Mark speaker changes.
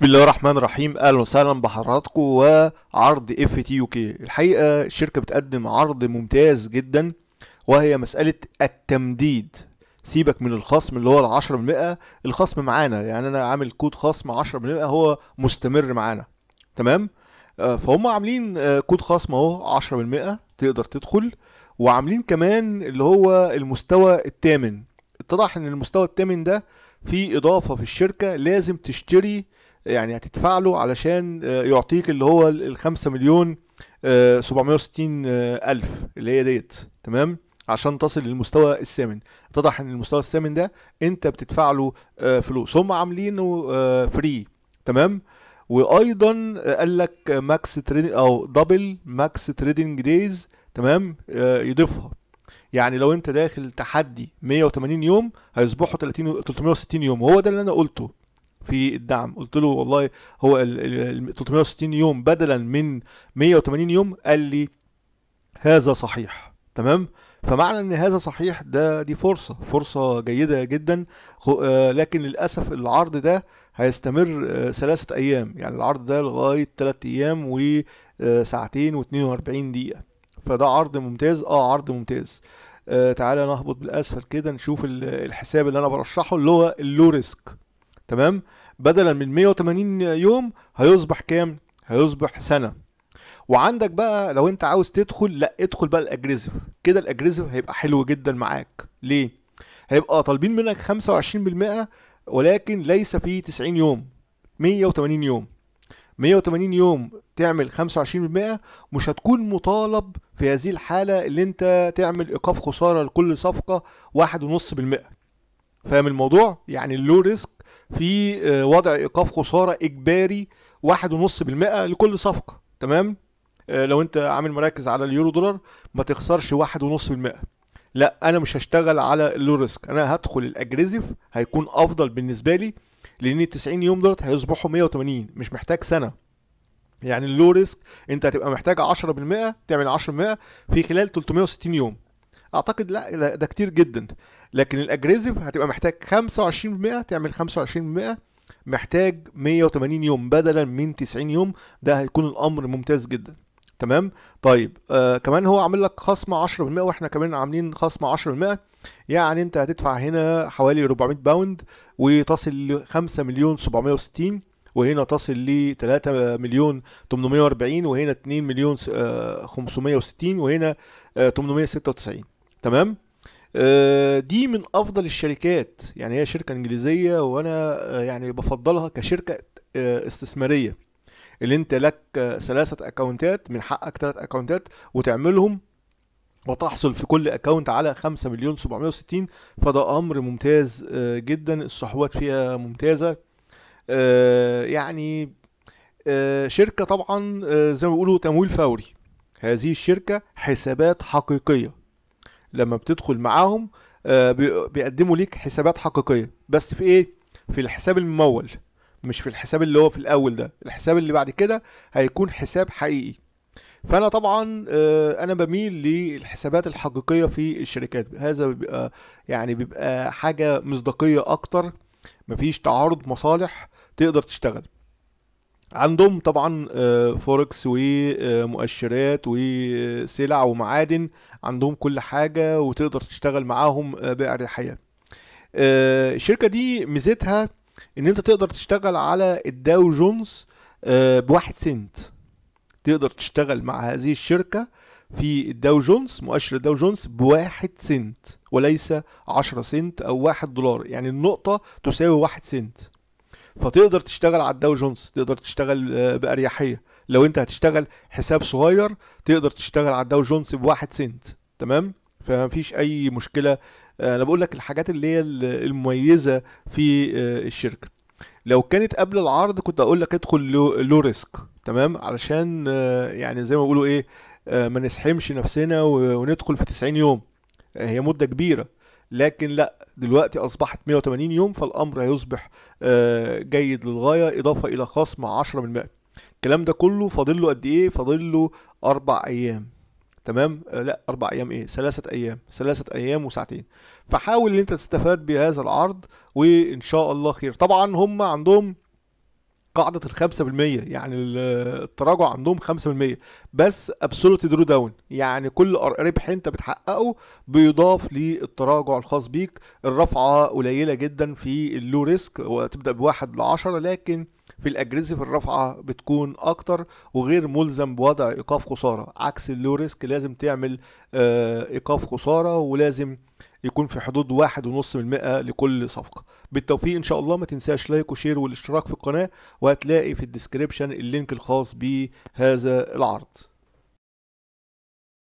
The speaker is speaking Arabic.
Speaker 1: بسم الله الرحمن الرحيم اهلا وسهلا بحضراتكم وعرض اف تي يو كي الحقيقه الشركه بتقدم عرض ممتاز جدا وهي مساله التمديد سيبك من الخصم اللي هو ال 10% الخصم معانا يعني انا عامل كود خصم 10% هو مستمر معانا تمام آه، فهم عاملين آه، كود خصم اهو 10% تقدر تدخل وعاملين كمان اللي هو المستوى الثامن اتضح ان المستوى الثامن ده في اضافه في الشركه لازم تشتري يعني هتدفع له علشان آه، يعطيك اللي هو ال 5 مليون 760 آه، آه، الف اللي هي ديت تمام عشان تصل للمستوى الثامن اتضح ان المستوى الثامن ده انت بتدفع له فلوس هم عاملينه فري تمام وايضا قال لك ماكس تريدنج او دبل ماكس تريدنج دايز تمام يضيفها يعني لو انت داخل تحدي 180 يوم هيصبحوا 30 360 يوم هو ده اللي انا قلته في الدعم قلت له والله هو ال 360 يوم بدلا من 180 يوم قال لي هذا صحيح تمام فمعنى ان هذا صحيح ده دي فرصه فرصه جيده جدا آه، لكن للاسف العرض ده هيستمر آه، ثلاثه ايام يعني العرض ده لغايه ثلاث ايام وساعتين آه، و42 دقيقه فده عرض ممتاز اه عرض ممتاز آه تعالى نهبط بالاسفل كده نشوف الحساب اللي انا برشحه اللي هو اللو ريسك تمام بدلا من 180 يوم هيصبح كام هيصبح سنه وعندك بقى لو انت عاوز تدخل لا ادخل بقى الاجريسيف كده الاجريسيف هيبقى حلو جدا معاك ليه هيبقى طالبين منك 25% ولكن ليس في 90 يوم 180 يوم 180 يوم تعمل 25% مش هتكون مطالب في هذه الحالة اللي انت تعمل ايقاف خسارة لكل صفقة 1.5% فاهم الموضوع يعني اللو ريسك في آه، وضع ايقاف خساره اجباري 1.5% لكل صفقه تمام آه، لو انت عامل مراكز على اليورو دولار ما تخسرش 1.5% لا انا مش هشتغل على اللو ريسك انا هدخل الاجريسيف هيكون افضل بالنسبه لي لان 90 يوم دولار هيصبحوا 180 مش محتاج سنه يعني اللو ريسك انت هتبقى محتاج 10% تعمل 10% في خلال 360 يوم اعتقد لا ده كتير جدا لكن الاجريسيف هتبقى محتاج 25% تعمل 25% محتاج 180 يوم بدلا من 90 يوم ده هيكون الامر ممتاز جدا تمام طيب آه كمان هو عامل لك خصم 10% واحنا كمان عاملين خصم 10% يعني انت هتدفع هنا حوالي 400 باوند وتصل ل 5 مليون 760 وهنا تصل ل 3 مليون 840 وهنا 2 مليون 560 آه، وهنا 896 آه، تمام آه، دي من افضل الشركات يعني هي شركه انجليزيه وانا آه، يعني بفضلها كشركه آه، استثماريه اللي انت لك ثلاثه اكونتات من حقك ثلاث اكونتات وتعملهم وتحصل في كل اكونت على 5 مليون 760 فده امر ممتاز جدا الصحوات فيها ممتازه يعني شركه طبعا زي ما بيقولوا تمويل فوري هذه الشركه حسابات حقيقيه لما بتدخل معاهم آه، بيقدموا ليك حسابات حقيقيه بس في ايه في الحساب الممول مش في الحساب اللي هو في الاول ده الحساب اللي بعد كده هيكون حساب حقيقي فانا طبعا آه، انا بميل للحسابات الحقيقيه في الشركات هذا بيبقى يعني بيبقى حاجه مصداقيه اكتر مفيش تعارض مصالح تقدر تشتغل عندهم طبعا فوركس آه، ومؤشرات آه، وسلع آه، ومعادن عندهم كل حاجة وتقدر تشتغل معاهم بأريحية الشركة دي ميزتها ان انت تقدر تشتغل على الداو جونز بواحد سنت تقدر تشتغل مع هذه الشركة في الداو جونز مؤشر الداو جونز بواحد سنت وليس عشرة سنت او واحد دولار يعني النقطة تساوي واحد سنت فتقدر تشتغل على الداو جونز تقدر تشتغل آه، باريحيه لو انت هتشتغل حساب صغير تقدر تشتغل على الداو جونز بواحد سنت تمام فما فيش اي مشكله آه، انا بقول لك الحاجات اللي هي المميزه في آه، الشركه لو كانت قبل العرض كنت اقول لك ادخل لو ريسك تمام علشان يعني زي ما بيقولوا ايه ما نسحمش نفسنا وندخل في 90 يوم هي مده كبيره لكن لا دلوقتي اصبحت 180 يوم فالامر هيصبح آه، جيد للغايه اضافه الى خصم 10 من الكلام ده كله فاضل له قد ايه فاضل له اربع ايام تمام آه لا اربع ايام ايه ثلاثه ايام ثلاثه ايام وساعتين فحاول ان انت تستفاد بهذا العرض وان شاء الله خير طبعا هم عندهم قاعده ال 5% يعني التراجع عندهم 5% بس ابسولوت درو داون يعني كل ربح انت بتحققه بيضاف للتراجع الخاص بيك الرفعه قليله جدا في اللو ريسك وتبدا بواحد ل 10 لكن في الاجريسيف الرفعه بتكون اكتر وغير ملزم بوضع ايقاف خساره عكس اللو ريسك لازم تعمل آه، ايقاف خساره ولازم يكون في حدود واحد ونص من المئة لكل صفقة بالتوفيق إن شاء الله ما تنساش لايك وشير والاشتراك في القناة وهتلاقي في الديسكريبشن اللينك الخاص بهذا العرض